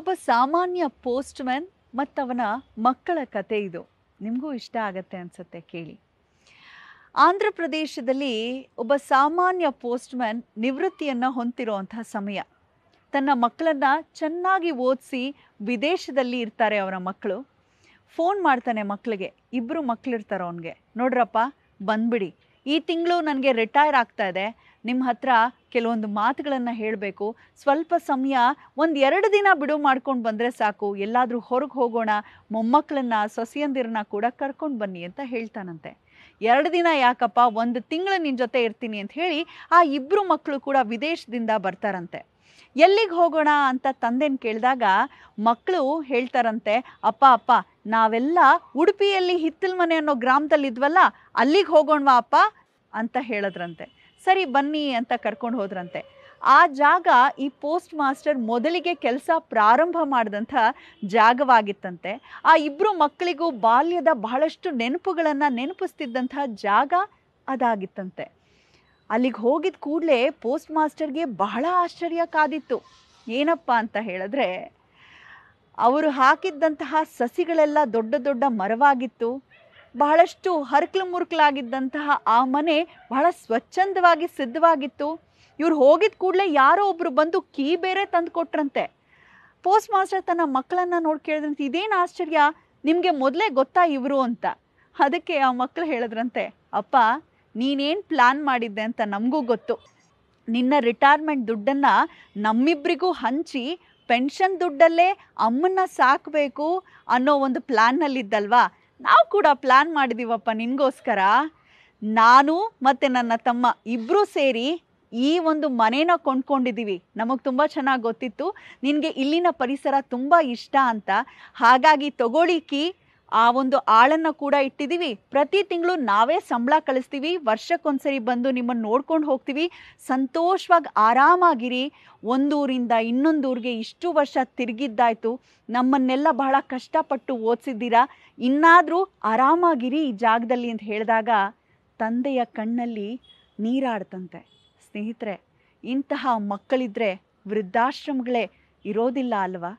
ಒಬ್ಬ ಸಾಮಾನ್ಯ post man ಅವನ ಮಕ್ಕಳ ಕತೆ ಇದು ನಿಮಗೂ ಇಷ್ಟ ಆಗತ್ತೆ ಅನಿಸುತ್ತೆ ಕೇಳಿ ಆಂಧ್ರ ಪ್ರದೇಶದಲ್ಲಿ ಒಬ್ಬ ಸಾಮಾನ್ಯ ಮ್ಯಾನ್ ನಿವೃತ್ತಿಯನ್ನು ಹೊಂದಿರುವಂತಹ ಸಮಯ ತನ್ನ ಮಕ್ಕಳನ್ನು ಚೆನ್ನಾಗಿ ಓದಿಸಿ ವಿದೇಶದಲ್ಲಿ ಇರ್ತಾರೆ ಅವರ ಮಕ್ಕಳು ಫೋನ್ ಮಾಡ್ತಾನೆ ಮಕ್ಕಳಿಗೆ ಇಬ್ಬರು ಮಕ್ಕಳಿರ್ತಾರೆ ಅವನಿಗೆ ನೋಡ್ರಪ್ಪ ಬಂದ್ಬಿಡಿ ಈ ತಿಂಗಳು ನನಗೆ ರಿಟೈರ್ ಆಗ್ತಾ ಇದೆ ನಿಮ್ಮ ಹತ್ರ ಕೆಲವೊಂದು ಮಾತುಗಳನ್ನು ಹೇಳಬೇಕು ಸ್ವಲ್ಪ ಸಮಯ ಒಂದು ಎರಡು ದಿನ ಬಿಡು ಮಾಡ್ಕೊಂಡು ಬಂದರೆ ಸಾಕು ಎಲ್ಲಾದರೂ ಹೊರಗೆ ಹೋಗೋಣ ಮೊಮ್ಮಕ್ಕಳನ್ನ ಸೊಸೆಯಂದಿರನ್ನ ಕೂಡ ಕರ್ಕೊಂಡು ಬನ್ನಿ ಅಂತ ಹೇಳ್ತಾನಂತೆ ಎರಡು ದಿನ ಯಾಕಪ್ಪ ಒಂದು ತಿಂಗಳು ನಿನ್ನ ಜೊತೆ ಇರ್ತೀನಿ ಅಂತ ಹೇಳಿ ಆ ಇಬ್ಬರು ಮಕ್ಕಳು ಕೂಡ ವಿದೇಶದಿಂದ ಬರ್ತಾರಂತೆ ಎಲ್ಲಿಗೆ ಹೋಗೋಣ ಅಂತ ತಂದೆನ ಕೇಳಿದಾಗ ಮಕ್ಕಳು ಹೇಳ್ತಾರಂತೆ ಅಪ್ಪ ಅಪ್ಪ ನಾವೆಲ್ಲ ಉಡುಪಿಯಲ್ಲಿ ಹಿತ್ತಲ್ ಮನೆ ಅನ್ನೋ ಗ್ರಾಮದಲ್ಲಿದ್ವಲ್ಲ ಅಲ್ಲಿಗೆ ಹೋಗೋಣವಾ ಅಪ್ಪ ಅಂತ ಹೇಳದ್ರಂತೆ ಸರಿ ಬನ್ನಿ ಅಂತ ಕರ್ಕೊಂಡು ಹೋದ್ರಂತೆ ಆ ಜಾಗ ಈ ಪೋಸ್ಟ್ ಮಾಸ್ಟರ್ ಮೊದಲಿಗೆ ಕೆಲಸ ಪ್ರಾರಂಭ ಮಾಡಿದಂಥ ಜಾಗವಾಗಿತ್ತಂತೆ ಆ ಇಬ್ಬರು ಮಕ್ಕಳಿಗೂ ಬಾಲ್ಯದ ಬಹಳಷ್ಟು ನೆನಪುಗಳನ್ನು ನೆನಪಿಸ್ತಿದ್ದಂಥ ಜಾಗ ಅದಾಗಿತ್ತಂತೆ ಅಲ್ಲಿಗೆ ಹೋಗಿದ ಕೂಡಲೇ ಪೋಸ್ಟ್ ಮಾಸ್ಟರ್ಗೆ ಬಹಳ ಆಶ್ಚರ್ಯ ಕಾದಿತ್ತು ಏನಪ್ಪ ಅಂತ ಹೇಳಿದ್ರೆ ಅವರು ಹಾಕಿದ್ದಂತಹ ಸಸಿಗಳೆಲ್ಲ ದೊಡ್ಡ ದೊಡ್ಡ ಮರವಾಗಿತ್ತು ಬಹಳಷ್ಟು ಹರ್ಕ್ಲು ಮುರ್ಕಲಾಗಿದ್ದಂತಹ ಆ ಮನೆ ಬಹಳ ಸ್ವಚ್ಛಂದವಾಗಿ ಸಿದ್ಧವಾಗಿತ್ತು ಇವ್ರು ಹೋಗಿದ ಕೂಡಲೇ ಯಾರೋ ಒಬ್ಬರು ಬಂದು ಕೀ ಬೇರೆ ತಂದು ಕೊಟ್ರಂತೆ ಪೋಸ್ಟ್ ಮಾಸ್ಟರ್ ತನ್ನ ಮಕ್ಕಳನ್ನು ನೋಡಿ ಕೇಳಿದ್ರಂತೆ ಇದೇನು ಆಶ್ಚರ್ಯ ನಿಮಗೆ ಮೊದಲೇ ಗೊತ್ತಾ ಇವರು ಅಂತ ಅದಕ್ಕೆ ಆ ಮಕ್ಕಳು ಹೇಳಿದ್ರಂತೆ ಅಪ್ಪ ನೀನೇನು ಪ್ಲ್ಯಾನ್ ಮಾಡಿದ್ದೆ ಅಂತ ನಮಗೂ ಗೊತ್ತು ನಿನ್ನ ರಿಟೈರ್ಮೆಂಟ್ ದುಡ್ಡನ್ನು ನಮ್ಮಿಬ್ಬರಿಗೂ ಹಂಚಿ ಪೆನ್ಷನ್ ದುಡ್ಡಲ್ಲೇ ಅಮ್ಮನ್ನ ಸಾಕಬೇಕು ಅನ್ನೋ ಒಂದು ಪ್ಲ್ಯಾನ್ನಲ್ಲಿದ್ದಲ್ವಾ ನಾವು ಕೂಡ ಪ್ಲ್ಯಾನ್ ಮಾಡಿದ್ದೀವಪ್ಪ ನಿನಗೋಸ್ಕರ ನಾನು ಮತ್ತು ನನ್ನ ತಮ್ಮ ಇಬ್ಬರೂ ಸೇರಿ ಈ ಒಂದು ಮನೇನ ಕೊಂಡ್ಕೊಂಡಿದ್ದೀವಿ ನಮಗೆ ತುಂಬ ಚೆನ್ನಾಗಿ ಗೊತ್ತಿತ್ತು ನಿನಗೆ ಇಲ್ಲಿನ ಪರಿಸರ ತುಂಬ ಇಷ್ಟ ಅಂತ ಹಾಗಾಗಿ ತಗೊಳ್ಳಿಕ್ಕಿ ಆ ಒಂದು ಆಳನ್ನು ಕೂಡ ಇಟ್ಟಿದ್ದೀವಿ ಪ್ರತಿ ತಿಂಗಳು ನಾವೇ ಸಂಬಳ ಕಳಿಸ್ತೀವಿ ವರ್ಷಕ್ಕೊಂದ್ಸರಿ ಬಂದು ನಿಮ್ಮನ್ನು ನೋಡ್ಕೊಂಡು ಹೋಗ್ತೀವಿ ಸಂತೋಷವಾಗಿ ಆರಾಮಾಗಿರಿ ಒಂದೂರಿಂದ ಇನ್ನೊಂದೂರಿಗೆ ಇಷ್ಟು ವರ್ಷ ತಿರುಗಿದ್ದಾಯ್ತು ನಮ್ಮನ್ನೆಲ್ಲ ಬಹಳ ಕಷ್ಟಪಟ್ಟು ಓದಿಸಿದ್ದೀರಾ ಇನ್ನಾದರೂ ಆರಾಮಾಗಿರಿ ಈ ಜಾಗದಲ್ಲಿ ಅಂತ ಹೇಳಿದಾಗ ತಂದೆಯ ಕಣ್ಣಲ್ಲಿ ನೀರಾಡ್ತಂತೆ ಸ್ನೇಹಿತರೆ ಇಂತಹ ಮಕ್ಕಳಿದ್ರೆ ವೃದ್ಧಾಶ್ರಮಗಳೇ ಇರೋದಿಲ್ಲ ಅಲ್ವಾ